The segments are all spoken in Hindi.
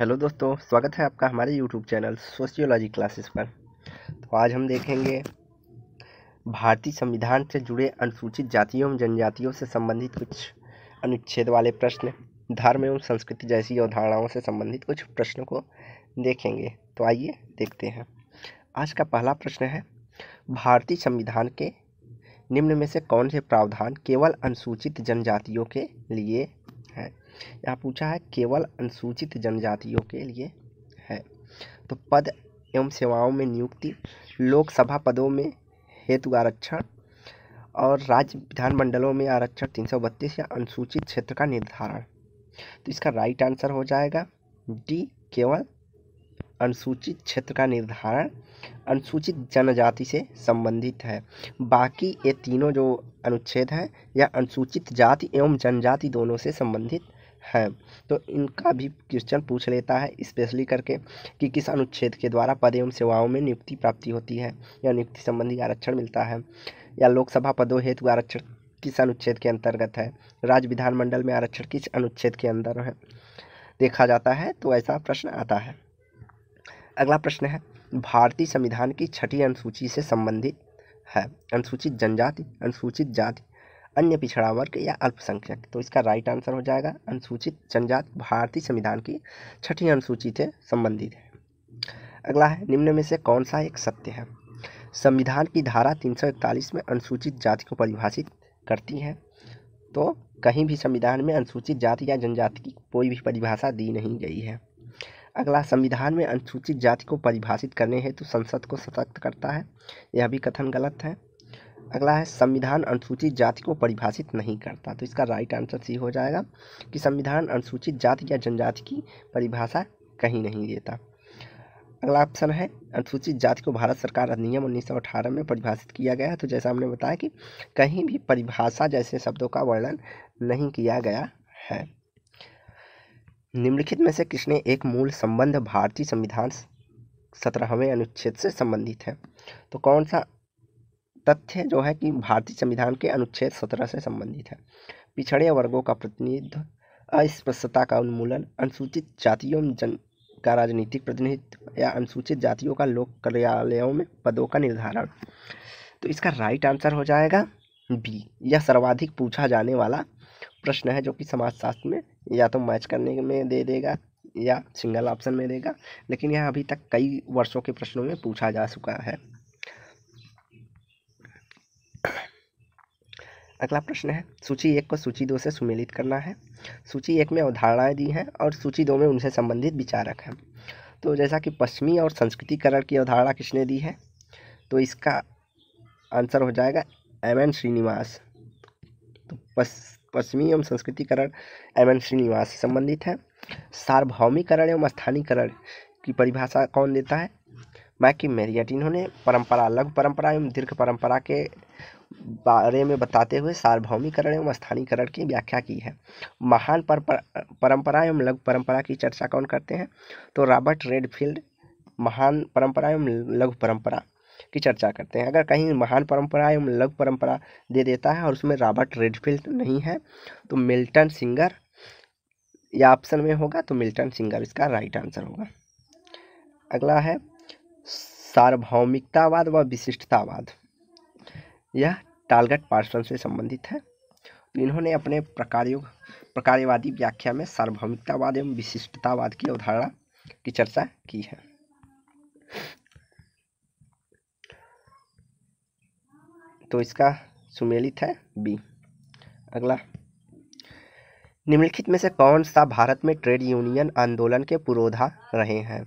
हेलो दोस्तों स्वागत है आपका हमारे यूट्यूब चैनल सोशियोलॉजी क्लासेस पर तो आज हम देखेंगे भारतीय संविधान से जुड़े अनुसूचित जातियों एवं जनजातियों से संबंधित कुछ अनुच्छेद वाले प्रश्न धर्म एवं संस्कृति जैसी अवधारणाओं से संबंधित कुछ प्रश्नों को देखेंगे तो आइए देखते हैं आज का पहला प्रश्न है भारतीय संविधान के निम्न में से कौन से प्रावधान केवल अनुसूचित जनजातियों के लिए यहाँ पूछा है केवल अनुसूचित जनजातियों के लिए है तो पद एवं सेवाओं में नियुक्ति लोकसभा पदों में हेतु आरक्षण और राज्य विधानमंडलों में आरक्षण तीन सौ बत्तीस या अनुसूचित क्षेत्र का निर्धारण तो इसका राइट आंसर हो जाएगा डी केवल अनुसूचित क्षेत्र का निर्धारण अनुसूचित जनजाति से संबंधित है बाकी ये तीनों जो अनुच्छेद हैं यह अनुसूचित जाति एवं जनजाति दोनों से संबंधित है तो इनका भी क्वेश्चन पूछ लेता है स्पेशली करके कि किस अनुच्छेद के द्वारा पद एवं सेवाओं में नियुक्ति प्राप्ति होती है या नियुक्ति संबंधी आरक्षण मिलता है या लोकसभा पदों हेतु आरक्षण किस अनुच्छेद के अंतर्गत है राज्य विधानमंडल में आरक्षण किस अनुच्छेद के अंदर है देखा जाता है तो ऐसा प्रश्न आता है अगला प्रश्न है भारतीय संविधान की छठी अनुसूची से संबंधित है अनुसूचित जनजाति अनुसूचित जाति अन्य पिछड़ा वर्ग या अल्पसंख्यक तो इसका राइट आंसर हो जाएगा अनुसूचित जनजात भारतीय संविधान की छठी अनुसूची से संबंधित है अगला है निम्न में से कौन सा एक सत्य है संविधान की धारा तीन में अनुसूचित जाति को परिभाषित करती है तो कहीं भी संविधान में अनुसूचित जाति या जनजाति की कोई भी परिभाषा दी नहीं गई है अगला संविधान में अनुसूचित जाति को परिभाषित करने हेतु संसद को सशक्त करता है यह भी कथन गलत है अगला है संविधान अनुसूचित जाति को परिभाषित नहीं करता तो इसका राइट आंसर सी हो जाएगा कि संविधान अनुसूचित जाति या जनजाति की परिभाषा कहीं नहीं देता अगला ऑप्शन है अनुसूचित जाति को भारत सरकार अधिनियम अठारह में परिभाषित किया गया तो जैसा हमने बताया कि कहीं भी परिभाषा जैसे शब्दों का वर्णन नहीं किया गया है निम्नलिखित में से किसने एक मूल संबंध भारतीय संविधान सत्रहवें अनुच्छेद से संबंधित है तो कौन सा तथ्य जो है कि भारतीय संविधान के अनुच्छेद सत्रह से संबंधित है पिछड़े वर्गों का प्रतिनिधित्व अस्पृश्यता का उन्मूलन अनुसूचित जातियों जन का राजनीतिक प्रतिनिधित्व या अनुसूचित जातियों का लोक कार्यालयों में पदों का निर्धारण तो इसका राइट आंसर हो जाएगा बी यह सर्वाधिक पूछा जाने वाला प्रश्न है जो कि समाजशास्त्र में या तो मैच करने में दे देगा या सिंगल ऑप्शन में देगा लेकिन यह अभी तक कई वर्षों के प्रश्नों में पूछा जा चुका है अगला प्रश्न है सूची एक को सूची दो से सुमेलित करना है सूची एक में अवधारणाएँ दी हैं और सूची दो में उनसे संबंधित विचारक हैं तो जैसा कि पश्चिमी और संस्कृतिकरण की अवधारणा किसने दी है तो इसका आंसर हो जाएगा एम एन श्रीनिवास तो पश्चिमी एवं संस्कृतिकरण एम एन श्रीनिवास से संबंधित है सार्वभौमिकरण एवं स्थानीयकरण की परिभाषा कौन देता है मैकी मेरियटिन ने परंपरा लघु परंपरा एवं दीर्घ परंपरा के बारे में बताते हुए सार्वभौमिकरण एवं स्थानीयकरण की व्याख्या की है महान पर, परंपरा एवं लघु परंपरा की चर्चा कौन करते हैं तो रॉबर्ट रेडफील्ड महान परंपरा एवं लघु परंपरा की चर्चा करते हैं अगर कहीं महान परंपरा एवं लघु परंपरा दे देता है और उसमें रॉबर्ट रेडफील्ड नहीं है तो मिल्टन सिंगर या ऑप्शन में होगा तो मिल्टन सिंगर इसका राइट आंसर होगा अगला है सार्वभौमिकतावाद व विशिष्टतावाद यह टालगट पार्सन से संबंधित है इन्होंने अपने प्रकार्यो प्रकार्यवादी व्याख्या में सार्वभौमिकतावाद एवं विशिष्टतावाद की अवधारणा की चर्चा की है तो इसका सुमेलित है बी अगला निम्नलिखित में से कौन सा भारत में ट्रेड यूनियन आंदोलन के पुरोधा रहे हैं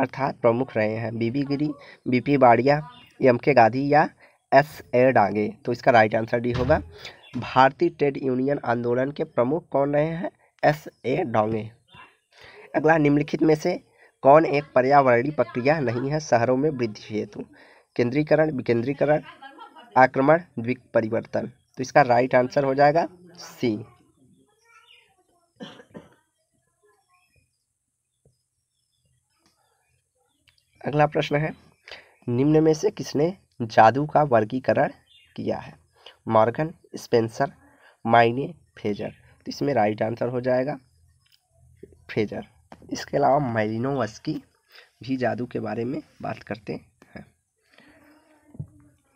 अर्थात प्रमुख रहे हैं बीबी गिरी बीपी बाड़िया एम के गांधी या एस ए डांगे तो इसका राइट आंसर डी होगा भारतीय ट्रेड यूनियन आंदोलन के प्रमुख कौन रहे हैं एस ए डोंगे अगला निम्नलिखित में से कौन एक पर्यावरणीय प्रक्रिया नहीं है शहरों में वृद्धि हेतु केंद्रीकरण विकेंद्रीकरण आक्रमण द्विक परिवर्तन तो इसका राइट आंसर हो जाएगा सी अगला प्रश्न है निम्न में से किसने जादू का वर्गीकरण किया है मॉर्गन स्पेंसर माइने फेजर तो इसमें राइट आंसर हो जाएगा फेजर इसके अलावा मैरिनोवस्की भी जादू के बारे में बात करते हैं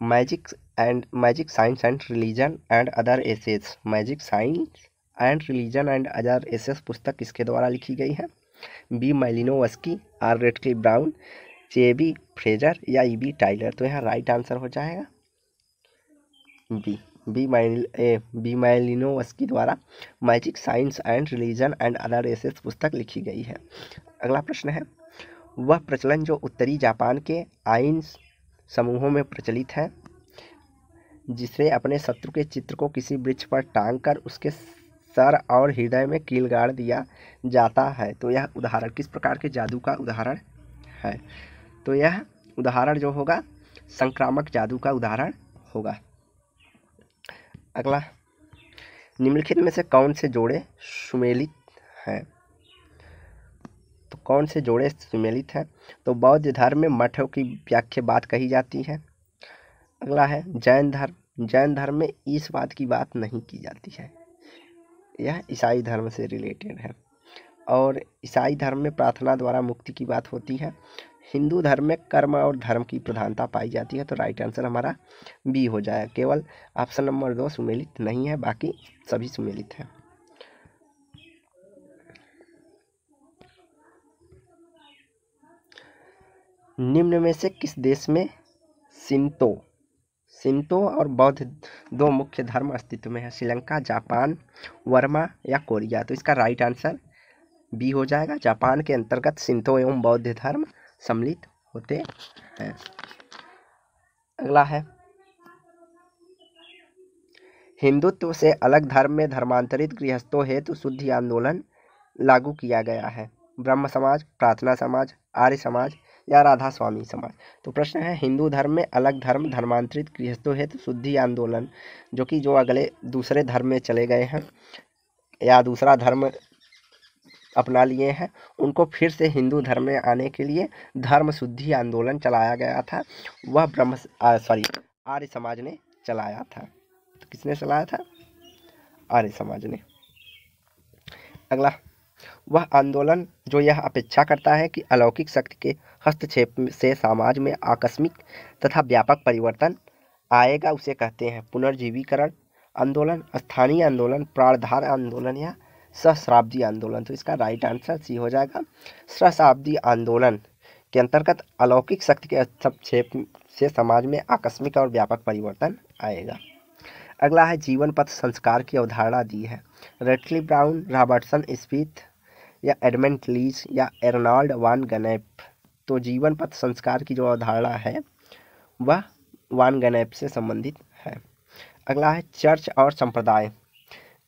magic and magic science and religion and other essays magic science and religion and other essays पुस्तक किसके द्वारा लिखी गई है B Malinowski R Radcliffe Brown J B Frazer या ई बी टाइलर तो यहाँ राइट आंसर हो जाएगा बी बी माइल ए बी माइलिनोवस्की द्वारा magic science and religion and other essays पुस्तक लिखी गई है अगला प्रश्न है वह प्रचलन जो उत्तरी जापान के आइन समूहों में प्रचलित है जिसने अपने शत्रु के चित्र को किसी वृक्ष पर टांग कर उसके सर और हृदय में कील गाड़ दिया जाता है तो यह उदाहरण किस प्रकार के जादू का उदाहरण है तो यह उदाहरण जो होगा संक्रामक जादू का उदाहरण होगा अगला निम्नलिखित में से कौन से जोड़े सुमेलित हैं तो कौन से जोड़े सुमेलित हैं तो बौद्ध धर्म में मठों की व्याख्या बात कही जाती है अगला है जैन धर्म जैन धर्म में इस बात की बात नहीं की जाती है यह ईसाई धर्म से रिलेटेड है और ईसाई धर्म में प्रार्थना द्वारा मुक्ति की बात होती है हिंदू धर्म में कर्म और धर्म की प्रधानता पाई जाती है तो राइट आंसर हमारा बी हो जाएगा केवल ऑप्शन नंबर दो सुमेलित नहीं है बाकी सभी सुमेलित हैं निम्न में से किस देश में सिंतो सिंतो और बौद्ध दो मुख्य धर्म अस्तित्व में है श्रीलंका जापान वर्मा या कोरिया तो इसका राइट आंसर बी हो जाएगा जापान के अंतर्गत सिंतो एवं बौद्ध धर्म सम्मिलित होते हैं अगला है हिंदुत्व से अलग धर्म में धर्मांतरित गृहस्थों हेतु शुद्धि आंदोलन लागू किया गया है ब्रह्म समाज प्रार्थना समाज आर्य समाज या राधा स्वामी समाज तो प्रश्न है हिंदू धर्म में अलग धर्म धर्मांतरित गृहस्थों हेतु शुद्धि आंदोलन जो कि जो अगले दूसरे धर्म में चले गए हैं या दूसरा धर्म अपना लिए हैं उनको फिर से हिंदू धर्म में आने के लिए धर्म शुद्धि आंदोलन चलाया गया था वह ब्रह्म सॉरी आर्य समाज ने चलाया था तो किसने चलाया था आर्य समाज ने अगला वह आंदोलन जो यह अपेक्षा करता है कि अलौकिक शक्ति के हस्तक्षेप से समाज में आकस्मिक तथा व्यापक परिवर्तन आएगा उसे कहते हैं पुनर्जीवीकरण आंदोलन स्थानीय आंदोलन प्राणधार आंदोलन या सहस्राब्दी आंदोलन तो इसका राइट आंसर सी हो जाएगा सहस्राब्दी आंदोलन के अंतर्गत अलौकिक शक्ति के हस्तक्षेप से समाज में आकस्मिक और व्यापक परिवर्तन आएगा अगला है जीवन पथ संस्कार की अवधारणा दी है रेटली ब्राउन रॉबर्टसन स्पीथ या एडमेंट लीज या एर्नाल्ड वान गनेप तो जीवन पथ संस्कार की जो अवधारणा है वह वान गनेप से संबंधित है अगला है चर्च और संप्रदाय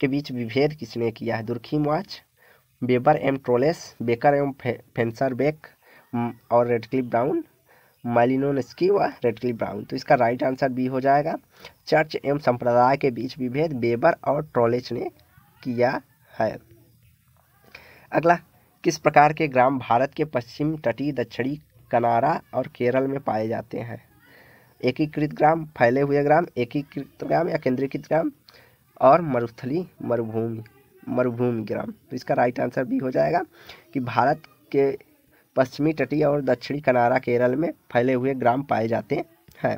के बीच विभेद किसने किया है Durkheim Wach Weber M Troeltsch Becker M Spencer बेक और रेडक्लिप ब्राउन मालिनोनस्की व रेडक्लिप ब्राउन तो इसका राइट आंसर बी हो जाएगा चर्च एवं संप्रदाय के बीच विभेद बेबर और ट्रोलेच ने किया है अगला किस प्रकार के ग्राम भारत के पश्चिम तटीय दक्षिणी कनारा और केरल में पाए जाते हैं एकीकृत ग्राम फैले हुए ग्राम एकीकृत ग्राम या केंद्रीकृत ग्राम और मरुस्थली मरुभूमि मरुभूमि ग्राम तो इसका राइट आंसर भी हो जाएगा कि भारत के पश्चिमी तटीय और दक्षिणी कनारा केरल में फैले हुए ग्राम पाए जाते हैं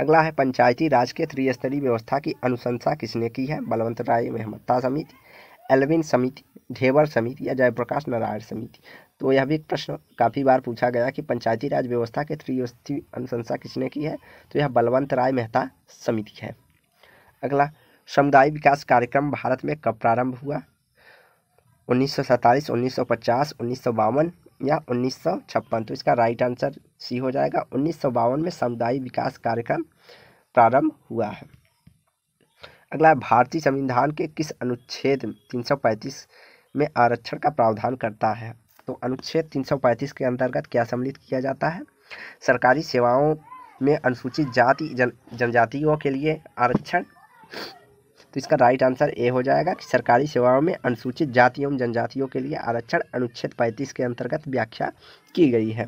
अगला है पंचायती राज के त्रिस्तरीय व्यवस्था की अनुशंसा किसने की है बलवंत राय मेहमत्ता समिति एलविन समिति ढेवर समिति या जयप्रकाश नारायण समिति तो यह भी एक प्रश्न काफ़ी बार पूछा गया कि पंचायती राज व्यवस्था के त्रिस्तरीय अनुशंसा किसने की है तो यह बलवंत राय मेहता समिति है अगला समुदाय विकास कार्यक्रम भारत में कब प्रारंभ हुआ उन्नीस सौ सैंतालीस उन्नीस सौ पचास उन्नीस सौ बावन या उन्नीस सौ छप्पन तो इसका राइट आंसर सी हो जाएगा उन्नीस सौ बावन में समुदाय विकास कार्यक्रम प्रारंभ हुआ है अगला भारतीय संविधान के किस अनुच्छेद 335 में आरक्षण का प्रावधान करता है तो अनुच्छेद 335 के अंतर्गत क्या सम्मिलित किया जाता है सरकारी सेवाओं में अनुसूचित जाति जन जनजातियों के लिए आरक्षण तो इसका राइट आंसर ए हो जाएगा कि सरकारी सेवाओं में अनुसूचित जाति एवं जनजातियों के लिए आरक्षण अनुच्छेद पैंतीस के अंतर्गत व्याख्या की गई है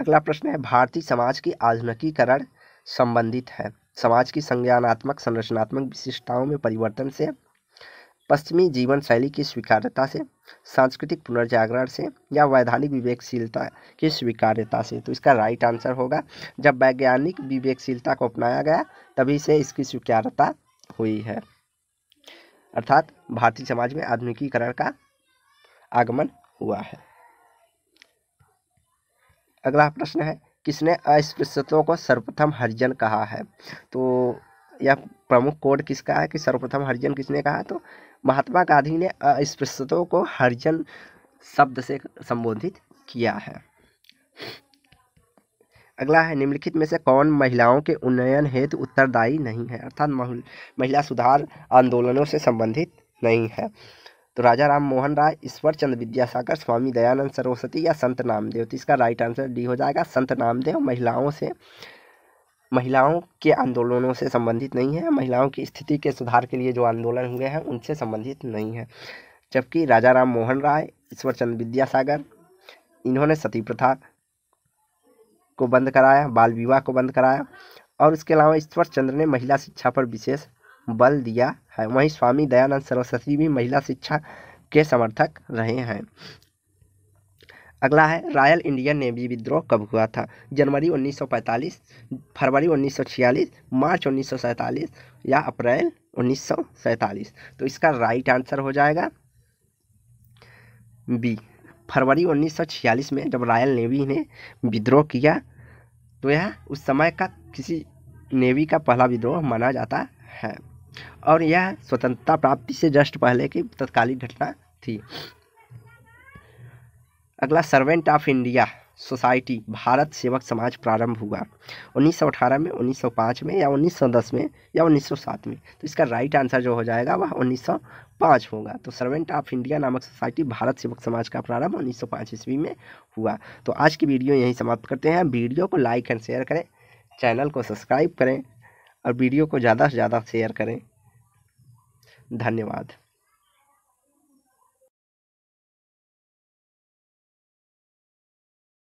अगला प्रश्न है भारतीय समाज की आधुनिकीकरण संबंधित है समाज की संज्ञानात्मक संरचनात्मक विशिष्टताओं में परिवर्तन से पश्चिमी जीवन शैली की स्वीकार्यता से सांस्कृतिक पुनर्जागरण से या वैधानिक विवेकशीलता की स्वीकार्यता से तो इसका राइट आंसर होगा जब वैज्ञानिक विवेकशीलता को अपनाया गया तभी से इसकी स्वीकार्यता हुई है अर्थात भारतीय समाज में आधुनिकीकरण का आगमन हुआ है अगला प्रश्न है किसने अस्पृश्यों को सर्वप्रथम हरिजन कहा है तो यह प्रमुख कोड किसका है कि सर्वप्रथम हरिजन किसने कहा तो महात्मा गांधी ने अस्पृश्यों को हरिजन शब्द से संबोधित किया है अगला है निम्नलिखित में से कौन महिलाओं के उन्नयन हेतु उत्तरदायी नहीं है अर्थात महिला सुधार आंदोलनों से संबंधित नहीं है तो राजा राम मोहन राय ईश्वर चंद्र विद्यासागर स्वामी दयानंद सरस्वती या संत नामदेव तो इसका राइट आंसर डी हो जाएगा संत नामदेव महिलाओं से महिलाओं के आंदोलनों से संबंधित नहीं है महिलाओं की स्थिति के सुधार के लिए जो आंदोलन हुए हैं उनसे संबंधित नहीं है जबकि राजा राम मोहन राय ईश्वर विद्यासागर इन्होंने सती प्रथा को बंद कराया बाल विवाह को बंद कराया और इसके अलावा ईश्वर चंद्र ने महिला शिक्षा पर विशेष बल दिया है वहीं स्वामी दयानंद सरस्वती भी महिला शिक्षा के समर्थक रहे हैं अगला है रॉयल इंडियन नेवी विद्रोह कब हुआ था जनवरी 1945 फरवरी 1946 मार्च 1947 या अप्रैल 1947 तो इसका राइट आंसर हो जाएगा बी फरवरी 1946 में जब रॉयल नेवी ने विद्रोह किया तो यह उस समय का किसी नेवी का पहला विद्रोह माना जाता है और यह स्वतंत्रता प्राप्ति से जस्ट पहले की तत्कालीन घटना थी अगला servant of India society Bharat Sevak Samaj प्रारंभ हुआ 1918 में 1905 में या 1910 में या 1907 में तो इसका राइट आंसर जो हो जाएगा वह 1905 होगा तो सर्वेंट ऑफ इंडिया नामक सोसाइटी भारत सेवक समाज का प्रारंभ 1905 ईस्वी में हुआ तो आज की वीडियो यहीं समाप्त करते हैं वीडियो को लाइक एंड शेयर करें चैनल को सब्सक्राइब करें और वीडियो को ज़्यादा से ज़्यादा शेयर करें धन्यवाद